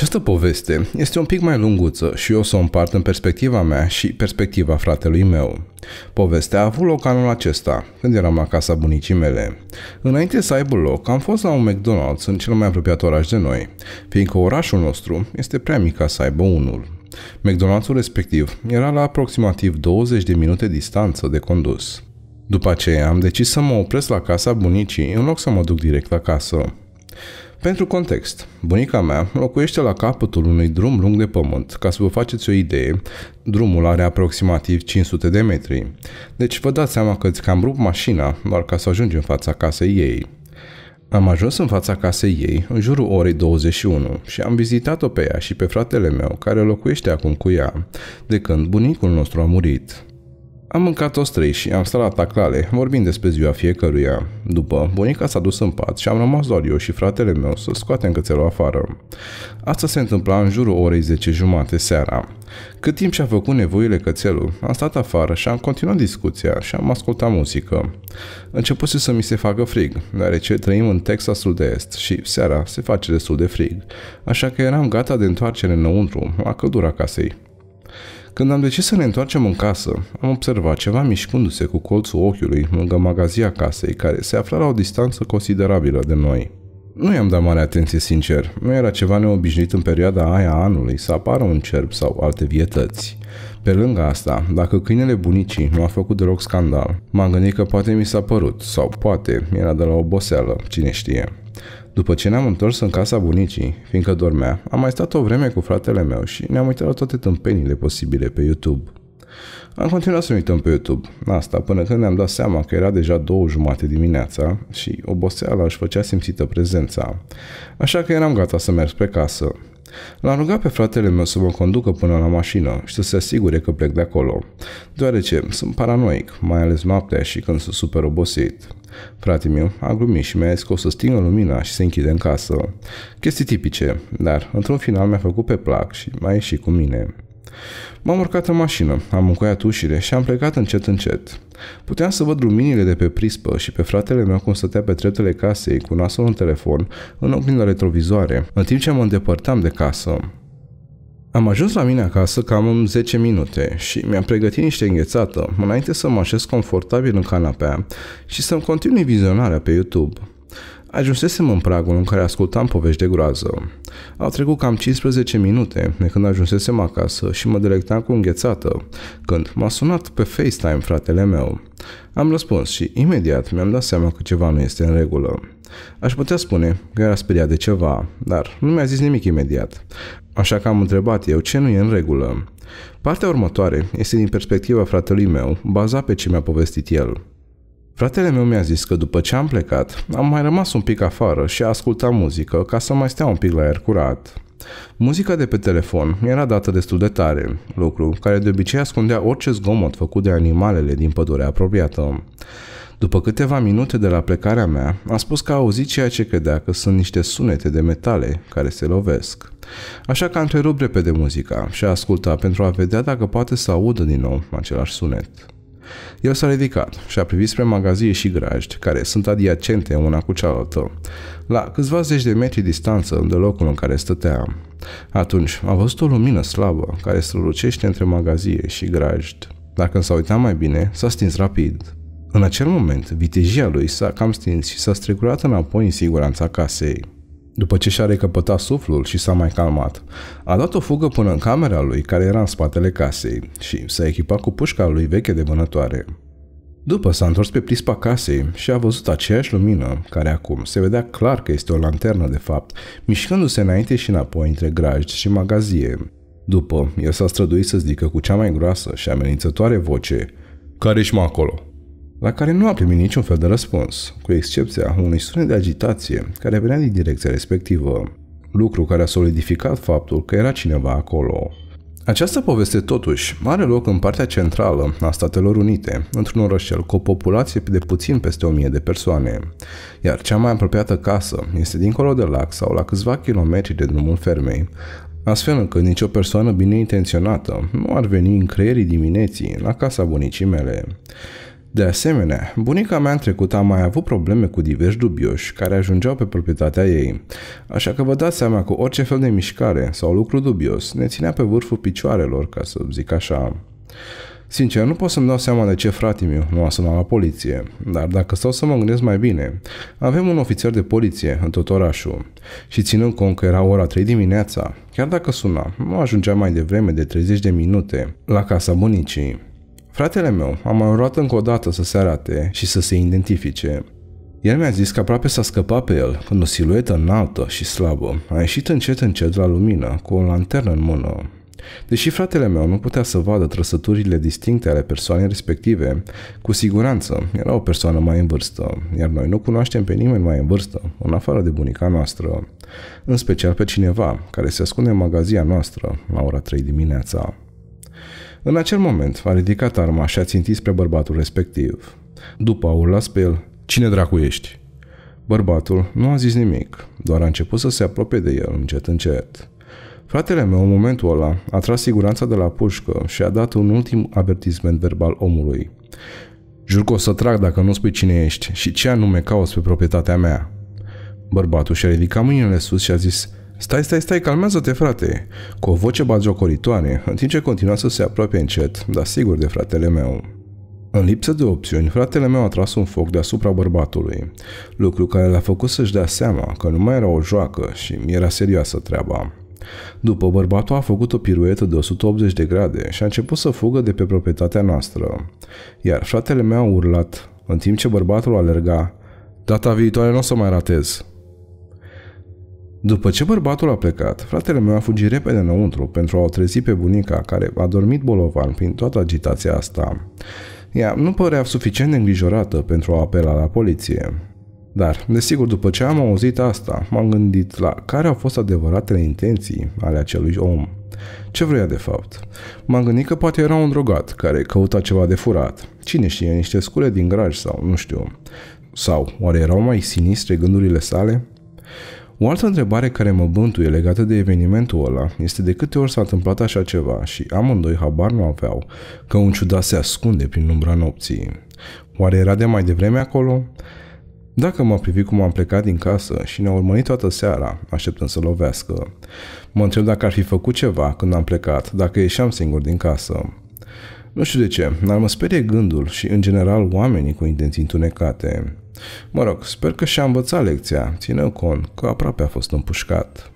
Această poveste este un pic mai lunguță și eu o să o împart în perspectiva mea și perspectiva fratelui meu. Povestea a avut loc anul acesta, când eram acasă bunicii mele. Înainte să aibă loc, am fost la un McDonald's în cel mai apropiat oraș de noi, fiindcă orașul nostru este prea mic ca să aibă unul. McDonald'sul respectiv era la aproximativ 20 de minute distanță de condus. După aceea am decis să mă opresc la casa bunicii în loc să mă duc direct la casă. Pentru context, bunica mea locuiește la capătul unui drum lung de pământ. Ca să vă faceți o idee, drumul are aproximativ 500 de metri. Deci vă dați seama că îți cam rup mașina doar ca să ajungi în fața casei ei. Am ajuns în fața casei ei în jurul orei 21 și am vizitat-o pe ea și pe fratele meu care locuiește acum cu ea, de când bunicul nostru a murit. Am mâncat ostrei și am stat la taclale, vorbind despre ziua fiecăruia. După, bunica s-a dus în pat și am rămas doar eu și fratele meu să scoatem cățelul afară. Asta se întâmpla în jurul orei 10 jumate seara. Cât timp și-a făcut nevoile cățelul, am stat afară și am continuat discuția și am ascultat muzică. Începuse să mi se facă frig, deoarece trăim în Texasul de Est și seara se face destul de frig, așa că eram gata de întoarcere înăuntru, la căldura casei. Când am decis să ne întoarcem în casă, am observat ceva mișcându-se cu colțul ochiului lângă magazia casei, care se afla la o distanță considerabilă de noi. Nu i-am dat mare atenție sincer, nu era ceva neobișnuit în perioada aia anului să apară un cerb sau alte vietăți. Pe lângă asta, dacă câinele bunicii nu a făcut deloc scandal, m-am gândit că poate mi s-a părut, sau poate era de la oboseală, cine știe. După ce ne-am întors în casa bunicii, fiindcă dormea, am mai stat o vreme cu fratele meu și ne-am uitat la toate tâmpenile posibile pe YouTube. Am continuat să ne uităm pe YouTube, asta până când ne-am dat seama că era deja două jumate dimineața și oboseala își făcea simțită prezența, așa că eram gata să merg spre casă. L-am rugat pe fratele meu să mă conducă până la mașină și să se asigure că plec de acolo, deoarece sunt paranoic, mai ales noaptea și când sunt super obosit. Fratele meu a glumit și mi-a zis că o să stingă lumina și se închide în casă. Chestii tipice, dar într-un final mi-a făcut pe plac și mai ieșit cu mine. M-am urcat în mașină, am încuiat ușile și am plecat încet încet. Puteam să văd luminile de pe prispă și pe fratele meu cum stătea pe treptele casei cu nasul în telefon în oglinda retrovizoare, în timp ce mă îndepărtam de casă. Am ajuns la mine acasă cam în 10 minute și mi-am pregătit niște înghețată înainte să mă așez confortabil în canapea și să-mi continui vizionarea pe YouTube. Ajunsesem în pragul în care ascultam povești de groază. Au trecut cam 15 minute de când ajunsesem acasă și mă delectam cu înghețată, când m-a sunat pe FaceTime fratele meu. Am răspuns și imediat mi-am dat seama că ceva nu este în regulă. Aș putea spune că era speriat de ceva, dar nu mi-a zis nimic imediat. Așa că am întrebat eu ce nu e în regulă. Partea următoare este din perspectiva fratelui meu, bazat pe ce mi-a povestit el. Fratele meu mi-a zis că după ce am plecat, am mai rămas un pic afară și a ascultat muzică ca să mai stea un pic la aer curat. Muzica de pe telefon era dată destul de tare, lucru care de obicei ascundea orice zgomot făcut de animalele din pădurea apropiată. După câteva minute de la plecarea mea, a spus că a auzit ceea ce credea că sunt niște sunete de metale care se lovesc. Așa că a întrerupt repede muzica și a ascultat pentru a vedea dacă poate să audă din nou același sunet. El s-a ridicat și a privit spre magazie și grajd, care sunt adiacente una cu cealaltă, la câțiva zeci de metri distanță de locul în care stătea. Atunci a văzut o lumină slabă care strălucește între magazie și grajd. Dacă s-a uitat mai bine, s-a stins rapid. În acel moment, vitejia lui s-a cam stins și s-a strecurat înapoi în siguranța casei. După ce și-a recăpătat suflul și s-a mai calmat, a dat o fugă până în camera lui, care era în spatele casei, și s-a echipat cu pușca lui veche de vânătoare. După s-a întors pe prispa casei și a văzut aceeași lumină, care acum se vedea clar că este o lanternă de fapt, mișcându-se înainte și înapoi între grajd și magazie. După, el s-a străduit să zică cu cea mai groasă și amenințătoare voce, Care ești acolo?" la care nu a primit niciun fel de răspuns, cu excepția unui sunet de agitație care venea din direcția respectivă, lucru care a solidificat faptul că era cineva acolo. Această poveste totuși are loc în partea centrală a Statelor Unite, într-un orășel cu o populație de puțin peste 1000 de persoane, iar cea mai apropiată casă este dincolo de lac sau la câțiva kilometri de drumul fermei, astfel încât nicio persoană bine intenționată nu ar veni în creierii dimineții la casa bunicii mele. De asemenea, bunica mea în trecut a mai avut probleme cu diversi dubioși care ajungeau pe proprietatea ei, așa că vă dați seama că orice fel de mișcare sau lucru dubios ne ținea pe vârful picioarelor, ca să zic așa. Sincer, nu pot să-mi dau seama de ce fratele meu nu a sunat la poliție, dar dacă stau să mă gândesc mai bine, avem un ofițer de poliție în tot orașul și ținând cont că era ora 3 dimineața, chiar dacă suna, nu ajungea mai devreme de 30 de minute la casa bunicii. Fratele meu a mai urat încă o dată să se arate și să se identifice. El mi-a zis că aproape s-a scăpat pe el când o siluetă înaltă și slabă a ieșit încet încet la lumină cu o lanternă în mână. Deși fratele meu nu putea să vadă trăsăturile distincte ale persoanei respective, cu siguranță era o persoană mai în vârstă, iar noi nu cunoaștem pe nimeni mai în vârstă, în afară de bunica noastră, în special pe cineva care se ascunde în magazia noastră la ora 3 dimineața. În acel moment a ridicat arma și a țintit spre bărbatul respectiv. După a urlat pe el, Cine dracu ești?" Bărbatul nu a zis nimic, doar a început să se apropie de el încet încet. Fratele meu, în momentul ăla, a tras siguranța de la pușcă și a dat un ultim avertisment verbal omului. Jur că o să trag dacă nu spui cine ești și ce anume cauți pe proprietatea mea. Bărbatul și-a ridicat mâinile sus și a zis Stai, stai, stai, calmează-te, frate!" Cu o voce bagiocoritoare, în timp ce continua să se apropie încet, dar sigur de fratele meu. În lipsă de opțiuni, fratele meu a tras un foc deasupra bărbatului, lucru care l-a făcut să-și dea seama că nu mai era o joacă și mi-era serioasă treaba. După, bărbatul a făcut o piruetă de 180 de grade și a început să fugă de pe proprietatea noastră. Iar fratele meu a urlat, în timp ce bărbatul alerga, Data viitoare nu o să mai ratez!" După ce bărbatul a plecat, fratele meu a fugit repede înăuntru pentru a o trezi pe bunica, care a dormit bolovan prin toată agitația asta. Ea nu părea suficient de îngrijorată pentru a apela la poliție. Dar, desigur, după ce am auzit asta, m-am gândit la care au fost adevăratele intenții ale acelui om. Ce vrea de fapt? M-am gândit că poate era un drogat care căuta ceva de furat. Cine știe, niște scule din graj sau nu știu. Sau, oare erau mai sinistre gândurile sale? O altă întrebare care mă bântuie legată de evenimentul ăla este de câte ori s-a întâmplat așa ceva și amândoi habar nu aveau că un ciudat se ascunde prin umbra nopții. Oare era de mai devreme acolo? Dacă m-a privit cum am plecat din casă și ne-a urmărit toată seara, așteptând să lovească, mă întreb dacă ar fi făcut ceva când am plecat, dacă ieșeam singur din casă. Nu știu de ce, dar mă sperie gândul și, în general, oamenii cu intenții întunecate. Mă rog, sper că și-a învățat lecția, ținând cont că aproape a fost împușcat.